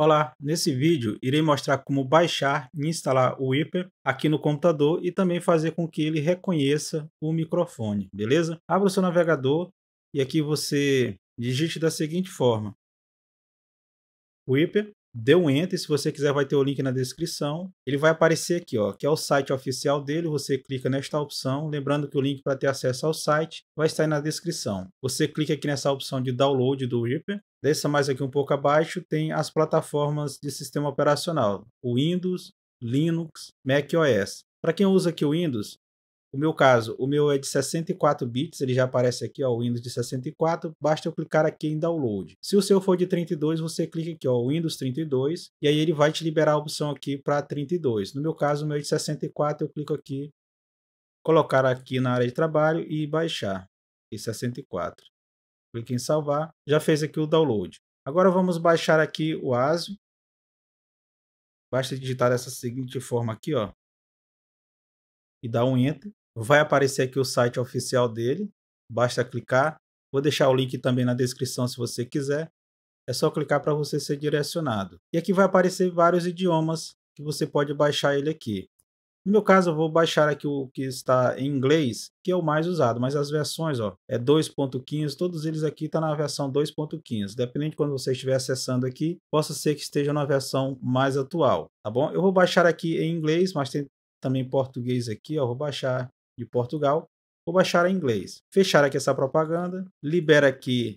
Olá, nesse vídeo irei mostrar como baixar e instalar o Whipper aqui no computador e também fazer com que ele reconheça o microfone, beleza? Abra o seu navegador e aqui você digite da seguinte forma, Whipper, Dê um enter, se você quiser vai ter o link na descrição. Ele vai aparecer aqui, ó, que é o site oficial dele, você clica nesta opção, lembrando que o link para ter acesso ao site vai estar aí na descrição. Você clica aqui nessa opção de download do Reaper, desça mais aqui um pouco abaixo, tem as plataformas de sistema operacional, Windows, Linux, Mac OS. Para quem usa aqui o Windows, o meu caso, o meu é de 64 bits, ele já aparece aqui, ó, Windows de 64, basta eu clicar aqui em download. Se o seu for de 32, você clica aqui, ó, Windows 32, e aí ele vai te liberar a opção aqui para 32. No meu caso, o meu é de 64, eu clico aqui, colocar aqui na área de trabalho e baixar, e 64. Clique em salvar, já fez aqui o download. Agora vamos baixar aqui o ASIO. Basta digitar dessa seguinte forma aqui, ó, e dar um enter. Vai aparecer aqui o site oficial dele, basta clicar. Vou deixar o link também na descrição se você quiser. É só clicar para você ser direcionado. E aqui vai aparecer vários idiomas que você pode baixar ele aqui. No meu caso, eu vou baixar aqui o que está em inglês, que é o mais usado, mas as versões ó, é 2.15, todos eles aqui estão tá na versão 2.15. Dependendo de quando você estiver acessando aqui, possa ser que esteja na versão mais atual, tá bom? Eu vou baixar aqui em inglês, mas tem também português aqui, ó, vou baixar de Portugal, vou baixar em inglês. Fechar aqui essa propaganda, libera aqui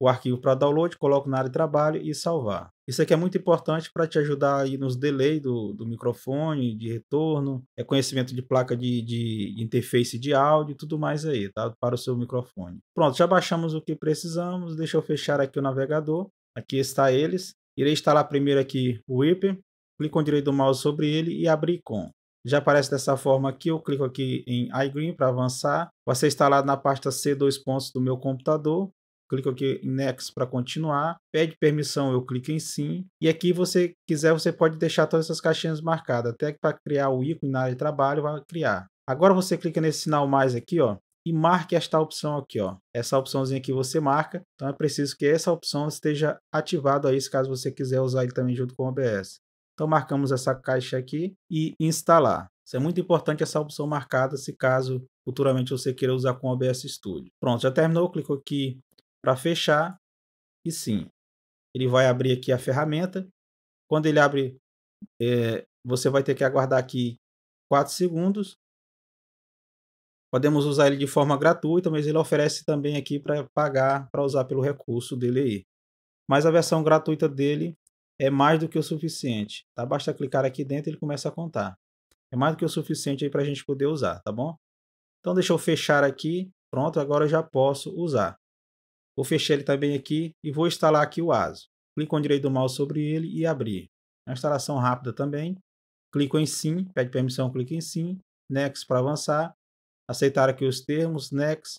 o arquivo para download, coloco na área de trabalho e salvar. Isso aqui é muito importante para te ajudar aí nos delay do, do microfone, de retorno, é conhecimento de placa de, de, interface de áudio e tudo mais aí, tá? Para o seu microfone. Pronto, já baixamos o que precisamos, deixa eu fechar aqui o navegador, aqui está eles. Irei instalar primeiro aqui o Whipper, Clique com o direito do mouse sobre ele e abrir com já aparece dessa forma aqui. Eu clico aqui em iGreen para avançar. Vai ser instalado na pasta C 2 pontos do meu computador. Clico aqui em Next para continuar. Pede permissão, eu clico em Sim. E aqui, você quiser, você pode deixar todas essas caixinhas marcadas. Até que para criar o ícone na área de trabalho, vai criar. Agora você clica nesse sinal mais aqui, ó, e marque esta opção aqui, ó. Essa opçãozinha aqui você marca. Então é preciso que essa opção esteja ativada aí, se caso você quiser usar ele também junto com o OBS. Então marcamos essa caixa aqui e instalar. Isso é muito importante essa opção marcada se caso futuramente você queira usar com o OBS Studio. Pronto, já terminou, clico aqui para fechar e sim, ele vai abrir aqui a ferramenta. Quando ele abre, é, você vai ter que aguardar aqui 4 segundos. Podemos usar ele de forma gratuita, mas ele oferece também aqui para pagar, para usar pelo recurso dele aí. Mas a versão gratuita dele é mais do que o suficiente, tá? Basta clicar aqui dentro e ele começa a contar. É mais do que o suficiente aí para a gente poder usar, tá bom? Então deixa eu fechar aqui, pronto, agora eu já posso usar. Vou fechar ele também aqui e vou instalar aqui o ASO. Clico com o direito do mouse sobre ele e abrir. É uma instalação rápida também. Clico em sim, pede permissão, clico em sim. Next para avançar. Aceitar aqui os termos, next.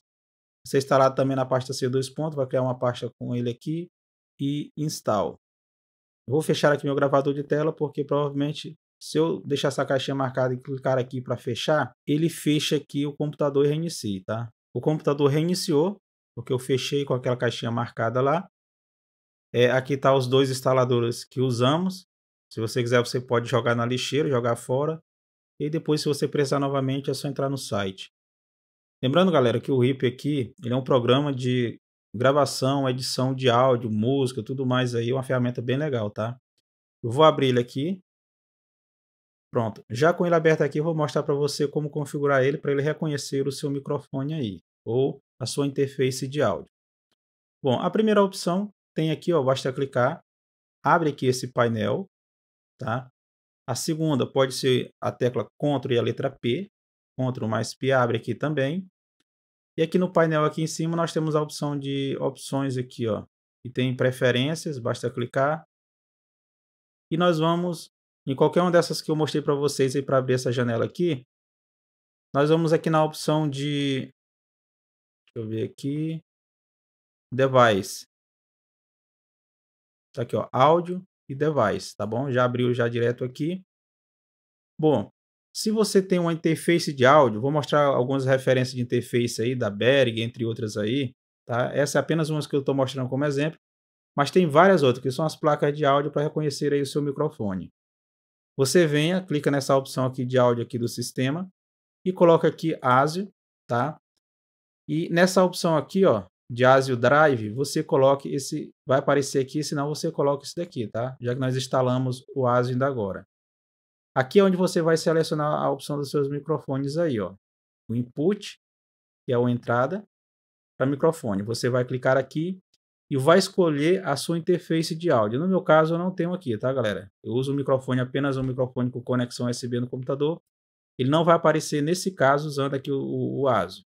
Você é instalado também na pasta C2 vai criar uma pasta com ele aqui e install. Vou fechar aqui meu gravador de tela porque provavelmente se eu deixar essa caixinha marcada e clicar aqui para fechar, ele fecha aqui o computador e reinicia, tá? O computador reiniciou, porque eu fechei com aquela caixinha marcada lá. É, aqui tá os dois instaladores que usamos. Se você quiser, você pode jogar na lixeira, jogar fora. E depois, se você precisar novamente, é só entrar no site. Lembrando, galera, que o RIP aqui ele é um programa de gravação, edição de áudio, música, tudo mais aí, é uma ferramenta bem legal, tá? Eu vou abrir ele aqui. Pronto. Já com ele aberto aqui, eu vou mostrar para você como configurar ele para ele reconhecer o seu microfone aí, ou a sua interface de áudio. Bom, a primeira opção tem aqui, ó, basta clicar, abre aqui esse painel, tá? A segunda pode ser a tecla Ctrl e a letra P, Ctrl mais P abre aqui também. E aqui no painel aqui em cima nós temos a opção de opções aqui, ó. E tem preferências, basta clicar. E nós vamos em qualquer uma dessas que eu mostrei para vocês aí para abrir essa janela aqui. Nós vamos aqui na opção de Deixa eu ver aqui. Device. Tá aqui, ó, áudio e device, tá bom? Já abriu já direto aqui. Bom, se você tem uma interface de áudio, vou mostrar algumas referências de interface aí da Berg entre outras aí, tá? Essa é apenas uma que eu estou mostrando como exemplo, mas tem várias outras, que são as placas de áudio para reconhecer aí o seu microfone. Você venha, clica nessa opção aqui de áudio aqui do sistema e coloca aqui ASIO, tá? E nessa opção aqui, ó, de ASIO Drive, você coloca esse, vai aparecer aqui, senão você coloca isso daqui, tá? Já que nós instalamos o ASIO ainda agora. Aqui é onde você vai selecionar a opção dos seus microfones aí, ó. O input, que é a entrada para microfone. Você vai clicar aqui e vai escolher a sua interface de áudio. No meu caso, eu não tenho aqui, tá, galera? Eu uso o microfone, apenas um microfone com conexão USB no computador. Ele não vai aparecer nesse caso usando aqui o, o, o ASO.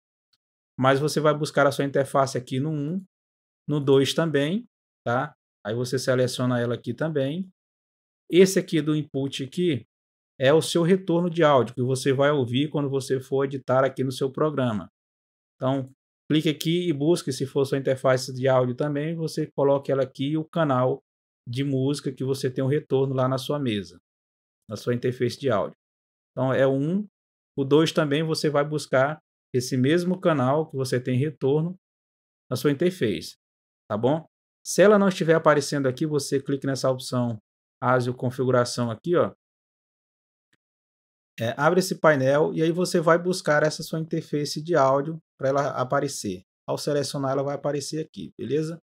Mas você vai buscar a sua interface aqui no 1, no 2 também, tá? Aí você seleciona ela aqui também. Esse aqui do input aqui, é o seu retorno de áudio que você vai ouvir quando você for editar aqui no seu programa. Então, clique aqui e busque, se for sua interface de áudio também, você coloque ela aqui e o canal de música que você tem um retorno lá na sua mesa, na sua interface de áudio. Então, é o 1. O 2 também você vai buscar esse mesmo canal que você tem retorno na sua interface, tá bom? Se ela não estiver aparecendo aqui, você clique nessa opção ASIO Configuração aqui, ó, é, abre esse painel e aí você vai buscar essa sua interface de áudio para ela aparecer. Ao selecionar, ela vai aparecer aqui, beleza?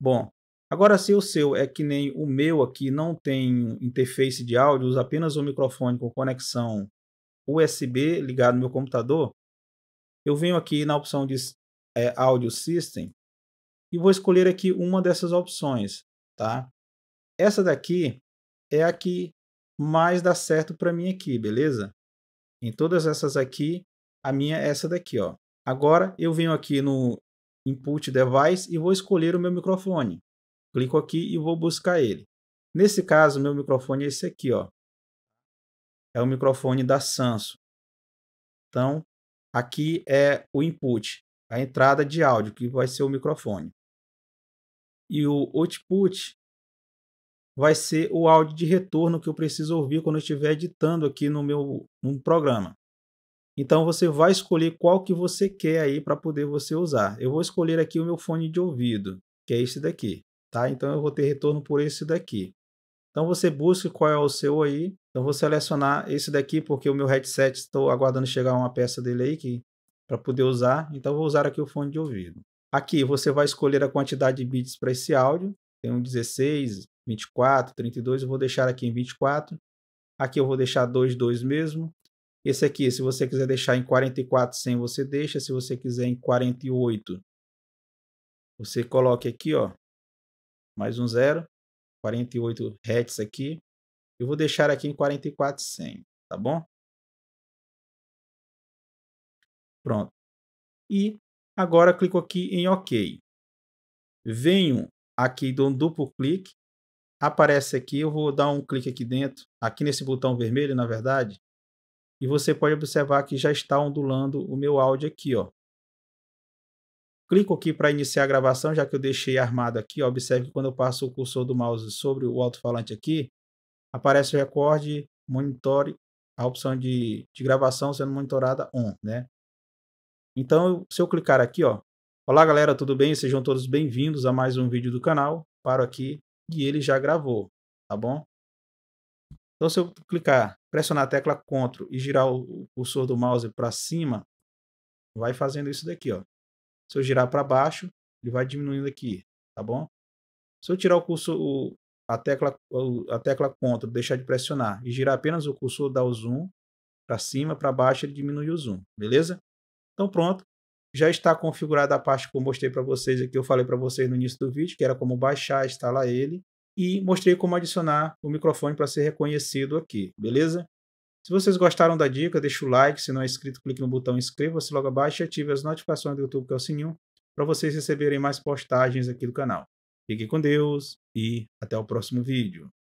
Bom, agora se o seu é que nem o meu aqui não tem interface de áudio, usa apenas um microfone com conexão USB ligado no meu computador, eu venho aqui na opção de é, Audio System e vou escolher aqui uma dessas opções, tá? Essa daqui é a que mais dá certo para mim aqui, beleza? Em todas essas aqui, a minha é essa daqui, ó. Agora eu venho aqui no Input Device e vou escolher o meu microfone. Clico aqui e vou buscar ele. Nesse caso, meu microfone é esse aqui, ó. É o microfone da Samsung. Então, aqui é o input, a entrada de áudio, que vai ser o microfone. E o output vai ser o áudio de retorno que eu preciso ouvir quando eu estiver editando aqui no meu no programa. Então você vai escolher qual que você quer aí para poder você usar. Eu vou escolher aqui o meu fone de ouvido, que é esse daqui, tá? Então eu vou ter retorno por esse daqui. Então você busca qual é o seu aí. Então vou selecionar esse daqui porque o meu headset estou aguardando chegar uma peça dele aí que para poder usar. Então vou usar aqui o fone de ouvido. Aqui você vai escolher a quantidade de bits para esse áudio. Tem um 16, 24, 32, eu vou deixar aqui em 24. Aqui eu vou deixar 2, 2 mesmo. Esse aqui, se você quiser deixar em 44, 100, você deixa. Se você quiser em 48, você coloca aqui, ó, mais um zero, 48 hertz aqui. Eu vou deixar aqui em 44, 100, tá bom? Pronto. E agora clico aqui em OK. Venho aqui, dou um duplo clique aparece aqui, eu vou dar um clique aqui dentro, aqui nesse botão vermelho, na verdade, e você pode observar que já está ondulando o meu áudio aqui, ó. Clico aqui para iniciar a gravação, já que eu deixei armado aqui, ó, observe que quando eu passo o cursor do mouse sobre o alto-falante aqui, aparece o recorde, monitore, a opção de, de gravação sendo monitorada on, né? Então, se eu clicar aqui, ó, Olá galera, tudo bem? Sejam todos bem-vindos a mais um vídeo do canal. Paro aqui e ele já gravou, tá bom? Então, se eu clicar, pressionar a tecla CTRL e girar o cursor do mouse para cima, vai fazendo isso daqui, ó. Se eu girar para baixo, ele vai diminuindo aqui, tá bom? Se eu tirar o cursor, o, a tecla, a tecla CTRL, deixar de pressionar e girar apenas o cursor, dá o zoom para cima, para baixo, ele diminui o zoom, beleza? Então pronto, já está configurada a parte que eu mostrei para vocês aqui, eu falei para vocês no início do vídeo, que era como baixar, instalar ele. E mostrei como adicionar o microfone para ser reconhecido aqui, beleza? Se vocês gostaram da dica, deixa o like. Se não é inscrito, clique no botão inscreva-se logo abaixo e ative as notificações do YouTube, que é o sininho, para vocês receberem mais postagens aqui do canal. Fiquem com Deus e até o próximo vídeo.